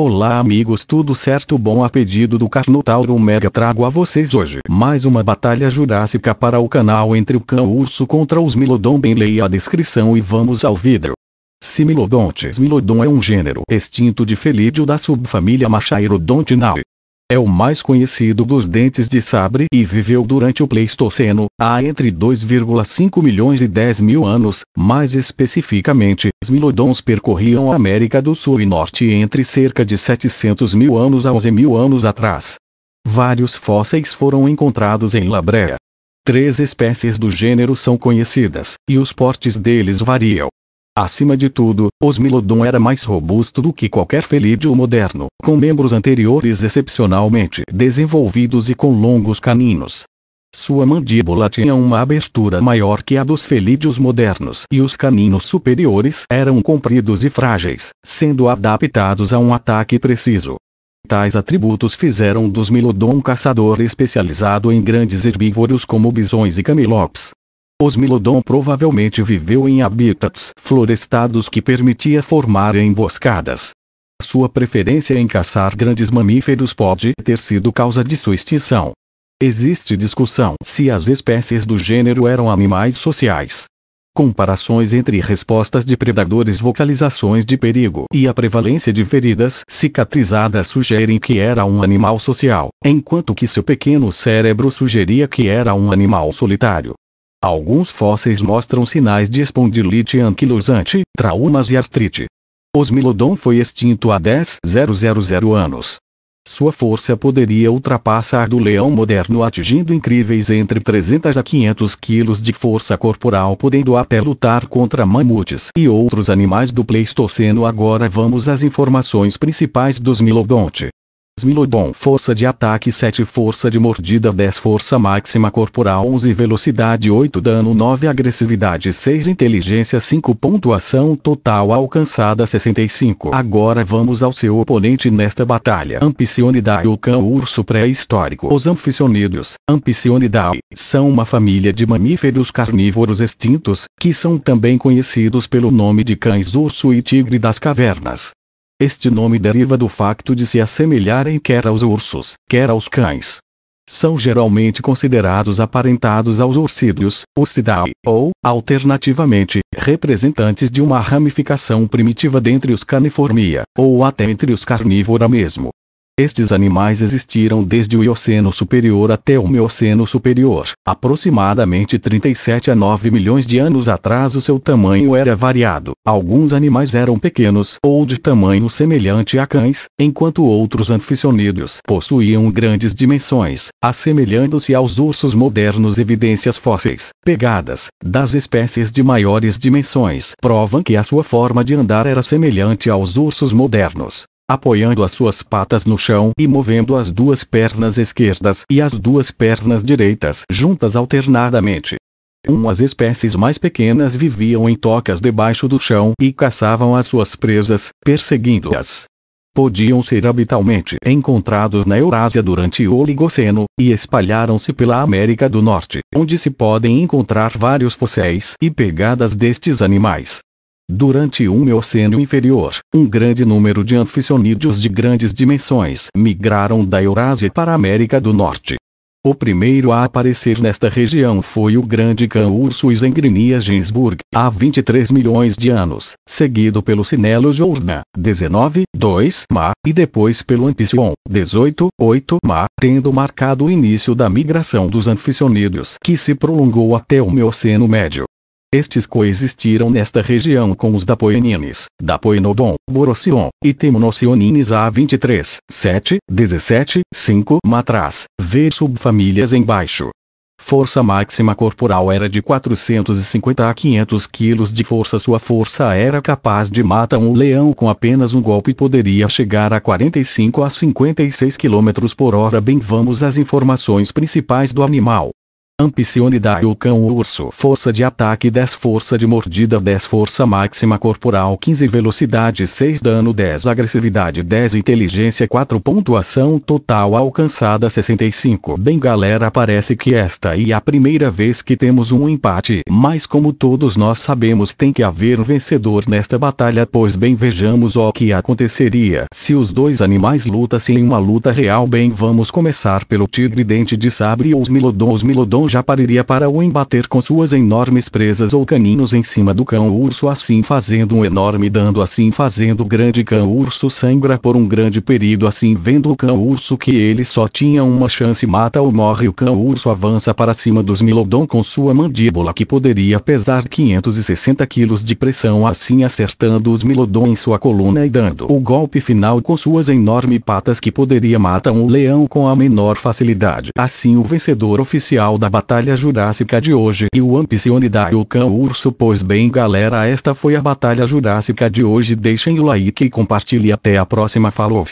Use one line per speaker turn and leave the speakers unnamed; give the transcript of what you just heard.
Olá amigos tudo certo bom a pedido do Carnotauro Mega trago a vocês hoje mais uma batalha jurássica para o canal entre o cão urso contra os Milodon bem leia a descrição e vamos ao vidro. Similodontes Milodon é um gênero extinto de felídeo da subfamília Machairodontinae. É o mais conhecido dos dentes de sabre e viveu durante o Pleistoceno, há entre 2,5 milhões e 10 mil anos, mais especificamente, os milodons percorriam a América do Sul e Norte entre cerca de 700 mil anos a 11 mil anos atrás. Vários fósseis foram encontrados em Labrea. Três espécies do gênero são conhecidas, e os portes deles variam. Acima de tudo, Osmilodon era mais robusto do que qualquer felídeo moderno, com membros anteriores excepcionalmente desenvolvidos e com longos caninos. Sua mandíbula tinha uma abertura maior que a dos felídeos modernos e os caninos superiores eram compridos e frágeis, sendo adaptados a um ataque preciso. Tais atributos fizeram dos Milodon um caçador especializado em grandes herbívoros como bisões e camelops. Osmilodon provavelmente viveu em habitats florestados que permitia formar emboscadas. Sua preferência em caçar grandes mamíferos pode ter sido causa de sua extinção. Existe discussão se as espécies do gênero eram animais sociais. Comparações entre respostas de predadores, vocalizações de perigo e a prevalência de feridas cicatrizadas sugerem que era um animal social, enquanto que seu pequeno cérebro sugeria que era um animal solitário. Alguns fósseis mostram sinais de espondilite anquilosante, traumas e artrite. Osmilodon foi extinto há 10.000 anos. Sua força poderia ultrapassar a do leão moderno atingindo incríveis entre 300 a 500 quilos de força corporal podendo até lutar contra mamutes e outros animais do Pleistoceno. Agora vamos às informações principais dos Milodonte. Milodon Força de ataque 7 Força de mordida 10 Força máxima corporal 11 Velocidade 8 Dano 9 Agressividade 6 Inteligência 5 Pontuação total alcançada 65 Agora vamos ao seu oponente nesta batalha Ampicionidae O cão urso pré-histórico Os anficionídeos, Ampicionidae, são uma família de mamíferos carnívoros extintos, que são também conhecidos pelo nome de cães urso e tigre das cavernas este nome deriva do facto de se assemelharem quer aos ursos, quer aos cães. São geralmente considerados aparentados aos ursídeos, ursidae, ou, alternativamente, representantes de uma ramificação primitiva dentre os caniformia, ou até entre os carnívora mesmo. Estes animais existiram desde o Ioceno Superior até o Mioceno Superior. Aproximadamente 37 a 9 milhões de anos atrás o seu tamanho era variado. Alguns animais eram pequenos ou de tamanho semelhante a cães, enquanto outros anficionídeos possuíam grandes dimensões, assemelhando-se aos ursos modernos. Evidências fósseis, pegadas, das espécies de maiores dimensões provam que a sua forma de andar era semelhante aos ursos modernos apoiando as suas patas no chão e movendo as duas pernas esquerdas e as duas pernas direitas juntas alternadamente. Umas espécies mais pequenas viviam em tocas debaixo do chão e caçavam as suas presas, perseguindo-as. Podiam ser habitualmente encontrados na Eurásia durante o Oligoceno, e espalharam-se pela América do Norte, onde se podem encontrar vários fósseis e pegadas destes animais. Durante o Mioceno inferior, um grande número de anficionídeos de grandes dimensões migraram da Eurásia para a América do Norte. O primeiro a aparecer nesta região foi o grande cão urso Isengrinia ginsburg, há 23 milhões de anos, seguido pelo Sinelo Journa, 19, 2 Ma, e depois pelo Ampicion, 18, 8 Ma, tendo marcado o início da migração dos anficionídeos que se prolongou até o Mioceno Médio. Estes coexistiram nesta região com os Dapoenines, Dapoenodon, Borocion e Temnocionines A23, 7, 17, 5, matras. ver subfamílias embaixo. Força máxima corporal era de 450 a 500 quilos de força. Sua força era capaz de matar um leão com apenas um golpe e poderia chegar a 45 a 56 km por hora. Bem, vamos às informações principais do animal. Ampicione dai o cão o urso Força de ataque 10 Força de mordida 10 Força máxima corporal 15 Velocidade 6 Dano 10 Agressividade 10 Inteligência 4 Pontuação total alcançada 65 Bem galera parece que esta é a primeira vez que temos um empate Mas como todos nós sabemos tem que haver um vencedor nesta batalha Pois bem vejamos o que aconteceria Se os dois animais lutassem em uma luta real Bem vamos começar pelo tigre dente de sabre ou os milodons Milodons já pariria para o embater com suas enormes presas ou caninos em cima do cão-urso assim fazendo um enorme dando assim fazendo o grande cão-urso sangra por um grande período assim vendo o cão-urso que ele só tinha uma chance mata ou morre o cão-urso avança para cima dos milodon com sua mandíbula que poderia pesar 560 quilos de pressão assim acertando os milodon em sua coluna e dando o golpe final com suas enormes patas que poderia matar um leão com a menor facilidade. Assim o vencedor oficial da batalha jurássica de hoje e o Ampsionidae o cão urso pois bem galera esta foi a batalha jurássica de hoje deixem o like e compartilhe até a próxima falou